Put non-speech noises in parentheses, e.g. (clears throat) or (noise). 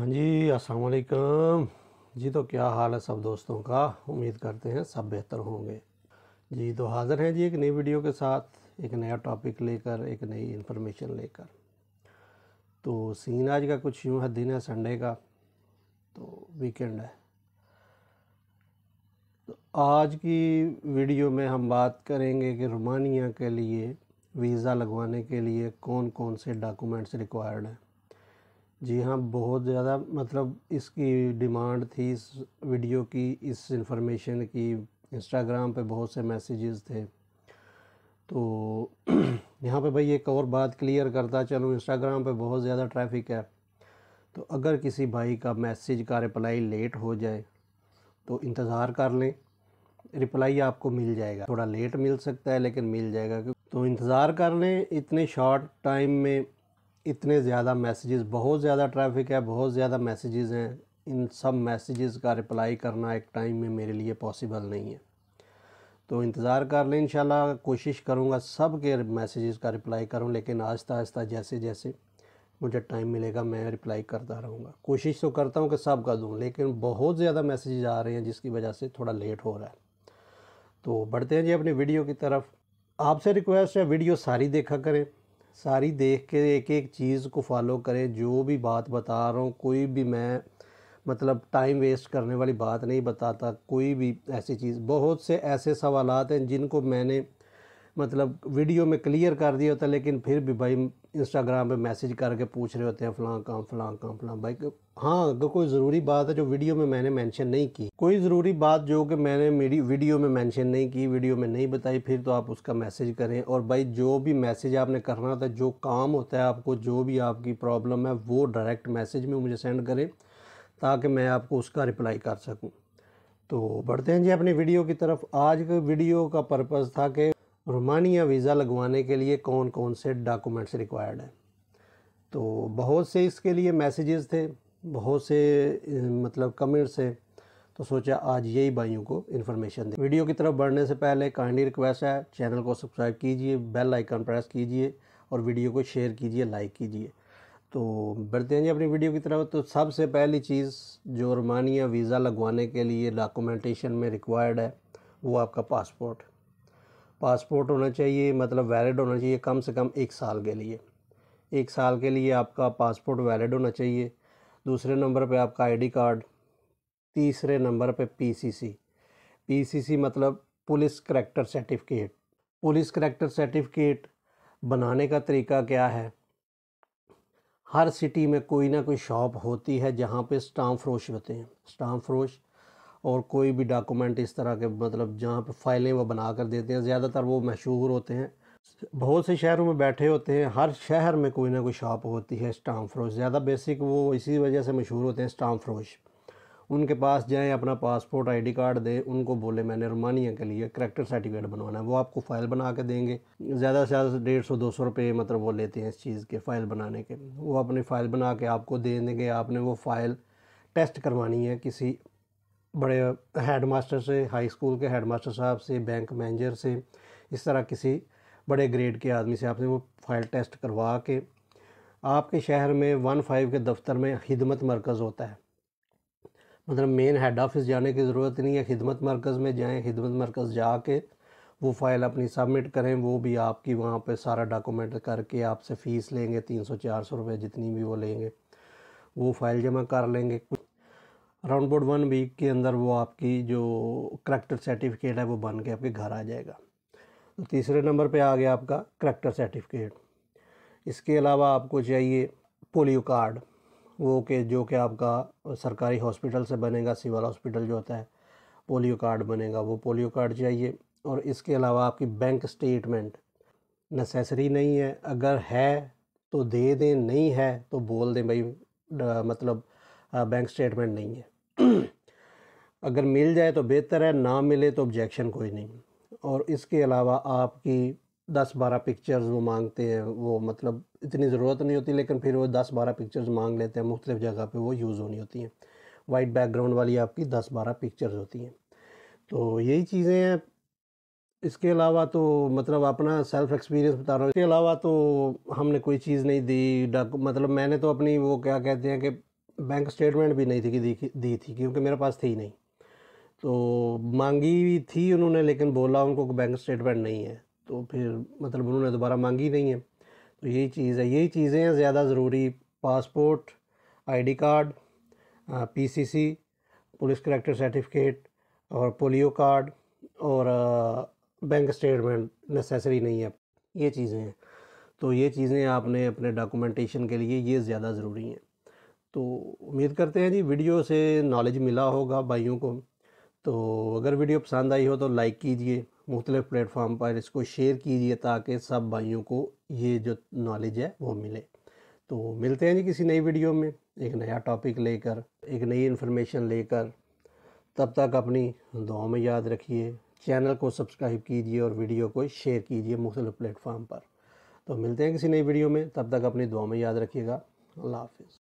हाँ जी असलकम जी तो क्या हाल है सब दोस्तों का उम्मीद करते हैं सब बेहतर होंगे जी तो हाज़िर हैं जी एक नई वीडियो के साथ एक नया टॉपिक लेकर एक नई इन्फॉर्मेशन लेकर तो सीन आज का कुछ यूँ है दिन है संडे का तो वीकेंड है तो आज की वीडियो में हम बात करेंगे कि रोमानिया के लिए वीज़ा लगवाने के लिए कौन कौन से डॉक्यूमेंट्स रिक्वायर्ड हैं जी हाँ बहुत ज़्यादा मतलब इसकी डिमांड थी इस वीडियो की इस इंफॉर्मेशन की इंस्टाग्राम पे बहुत से मैसेजेस थे तो (clears throat) यहाँ पे भाई एक और बात क्लियर करता चलूँ इंस्टाग्राम पे बहुत ज़्यादा ट्रैफिक है तो अगर किसी भाई का मैसेज का रिप्लाई लेट हो जाए तो इंतज़ार कर लें रिप्लाई आपको मिल जाएगा थोड़ा लेट मिल सकता है लेकिन मिल जाएगा तो इंतज़ार कर लें इतने शॉर्ट टाइम में इतने ज़्यादा मैसेजेस बहुत ज़्यादा ट्रैफिक है बहुत ज़्यादा मैसेजेस हैं इन सब मैसेजेस का रिप्लाई करना एक टाइम में मेरे लिए पॉसिबल नहीं है तो इंतज़ार कर लें इन कोशिश करूँगा सब के मैसेजेस का रिप्लाई करूँ लेकिन आहिस्ता आहिस्ता जैसे जैसे मुझे टाइम मिलेगा मैं रिप्लाई करता रहूँगा कोशिश तो करता हूँ कि सब का दूँ लेकिन बहुत ज़्यादा मैसेजेज़ आ रहे हैं जिसकी वजह से थोड़ा लेट हो रहा है तो बढ़ते हैं जी अपनी वीडियो की तरफ आपसे रिक्वेस्ट है वीडियो सारी देखा करें सारी देख के एक एक चीज़ को फॉलो करें जो भी बात बता रहा हूँ कोई भी मैं मतलब टाइम वेस्ट करने वाली बात नहीं बताता कोई भी ऐसी चीज़ बहुत से ऐसे सवाल हैं जिनको मैंने मतलब वीडियो में क्लियर कर दिया होता है लेकिन फिर भी भाई इंस्टाग्राम पे मैसेज करके पूछ रहे होते हैं फ़लाँ काम फलां काम फलां भाई हाँ अगर कोई ज़रूरी बात है जो वीडियो में मैंने मेंशन नहीं की कोई ज़रूरी बात जो कि मैंने मेरी वीडियो में मेंशन नहीं की वीडियो में नहीं बताई फिर तो आप उसका मैसेज करें और भाई जो भी मैसेज आपने करना था जो काम होता है आपको जो भी आपकी प्रॉब्लम है वो डायरेक्ट मैसेज में मुझे सेंड करें ताकि मैं आपको उसका रिप्लाई कर सकूँ तो बढ़ते हैं जी अपनी वीडियो की तरफ आज के वीडियो का पर्पज़ था कि रोमानिया वीज़ा लगवाने के लिए कौन कौन से डॉक्यूमेंट्स रिक्वायर्ड हैं तो बहुत से इसके लिए मैसेजेस थे बहुत से मतलब कमेंट्स थे तो सोचा आज यही भाइयों को इन्फॉर्मेशन दें वीडियो की तरफ बढ़ने से पहले काइंडली रिक्वेस्ट है चैनल को सब्सक्राइब कीजिए बेल आइकन प्रेस कीजिए और वीडियो को शेयर कीजिए लाइक कीजिए तो बढ़ते हैं जी अपनी वीडियो की तरफ तो सबसे पहली चीज़ जो रोमानिया वीज़ा लगवाने के लिए डॉक्यूमेंटेशन में रिक्वायर्ड है वो आपका पासपोर्ट पासपोर्ट होना चाहिए मतलब वैलिड होना चाहिए कम से कम एक साल के लिए एक साल के लिए आपका पासपोर्ट वैलिड होना चाहिए दूसरे नंबर पे आपका आईडी कार्ड तीसरे नंबर पे पीसीसी पीसीसी मतलब police character certificate police character certificate बनाने का तरीका क्या है हर सिटी में कोई ना कोई शॉप होती है जहाँ पे स्टाम्प फरोश होते हैं स्टाम्प फरोश और कोई भी डॉक्यूमेंट इस तरह के मतलब जहाँ पे फाइलें वो बना कर देते हैं ज़्यादातर वो मशहूर होते हैं बहुत से शहरों में बैठे होते हैं हर शहर में कोई ना कोई शॉप होती है स्टाम्प फ्रोश ज़्यादा बेसिक वो इसी वजह से मशहूर होते हैं स्टाम फ्रोश उनके पास जाएं अपना पासपोर्ट आईडी कार्ड दें उनको बोले मैंने रोमानिया के लिए करेक्टर सर्टिफिकेट बनवाना है वो आपको फ़ाइल बना के देंगे ज़्यादा से ज़्यादा डेढ़ सौ दो सौ रुपये मतलब वो लेते हैं इस चीज़ के फ़ाइल बनाने के वो अपनी फ़ाइल बना के आपको दे देंगे आपने वो फ़ाइल टेस्ट करवानी है किसी बड़े हेड मास्टर से हाई स्कूल के हेड मास्टर साहब से बैंक मैनेजर से इस तरह किसी बड़े ग्रेड के आदमी से आपने वो फाइल टेस्ट करवा के आपके शहर में वन फाइव के दफ्तर में खिदमत मरकज़ होता है मतलब मेन हेड ऑफिस जाने की ज़रूरत नहीं है खिदमत मरकज़ में जाएं खिदमत मरकज़ जा के वो फ़ाइल अपनी सबमिट करें वो भी आपकी वहाँ पे सारा डॉक्यूमेंट करके आपसे फ़ीस लेंगे तीन सौ चार सौ रुपये जितनी भी वो लेंगे वो फ़ाइल जमा कर लेंगे राउंड बोर्ड वन वीक के अंदर वो आपकी जो करैक्टर सर्टिफिकेट है वो बन के आपके घर आ जाएगा तो तीसरे नंबर पे आ गया आपका करेक्टर सर्टिफिकेट इसके अलावा आपको चाहिए पोलियो कार्ड वो के जो कि आपका सरकारी हॉस्पिटल से बनेगा सिविल हॉस्पिटल जो होता है पोलियो कार्ड बनेगा वो पोलियो कार्ड चाहिए और इसके अलावा आपकी बैंक स्टेटमेंट नेसेसरी नहीं है अगर है तो दे दें नहीं है तो बोल दें भाई मतलब बैंक स्टेटमेंट नहीं है अगर मिल जाए तो बेहतर है ना मिले तो ऑब्जेक्शन कोई नहीं और इसके अलावा आपकी दस बारह पिक्चर्स वो मांगते हैं वो मतलब इतनी ज़रूरत नहीं होती लेकिन फिर वो दस बारह पिक्चर्स मांग लेते हैं मुख्तलिफ़ जगह पे वो यूज़ होनी होती हैं वाइट बैकग्राउंड वाली आपकी दस बारह पिक्चर्स होती हैं तो यही चीज़ें हैं इसके अलावा तो मतलब अपना सेल्फ एक्सपीरियंस बता रहा हूँ इसके अलावा तो हमने कोई चीज़ नहीं दी मतलब मैंने तो अपनी वो क्या कहते हैं कि बैंक स्टेटमेंट भी नहीं थी कि दी, दी थी क्योंकि मेरे पास थी नहीं तो मांगी थी उन्होंने लेकिन बोला उनको बैंक स्टेटमेंट नहीं है तो फिर मतलब उन्होंने दोबारा मांगी नहीं है तो यही चीज़ है यही चीज़ें हैं ज़्यादा ज़रूरी passport ID card PCC police character certificate और पोलियो कार्ड और बैंक स्टेटमेंट नेसेसरी नहीं है ये चीज़ें हैं तो ये चीज़ें आपने अपने डॉक्यूमेंटेशन के लिए ये ज़्यादा ज़रूरी हैं तो उम्मीद करते हैं जी वीडियो से नॉलेज मिला होगा भाइयों को तो अगर वीडियो पसंद आई हो तो लाइक कीजिए मुख्तलिफ़ प्लेटफॉर्म पर इसको शेयर कीजिए ताकि सब भाइयों को ये जो नॉलेज है वो मिले तो मिलते हैं जी किसी नई वीडियो में एक नया टॉपिक लेकर एक नई इन्फॉर्मेशन लेकर तब तक अपनी दुआओं में याद रखिए चैनल को सब्सक्राइब कीजिए और वीडियो को शेयर कीजिए मुख्तलिफ़ प्लेटफॉर्म पर तो मिलते हैं किसी नई वीडियो में तब तक अपनी दुआ में याद रखिएगा अल्लाह हाफिज़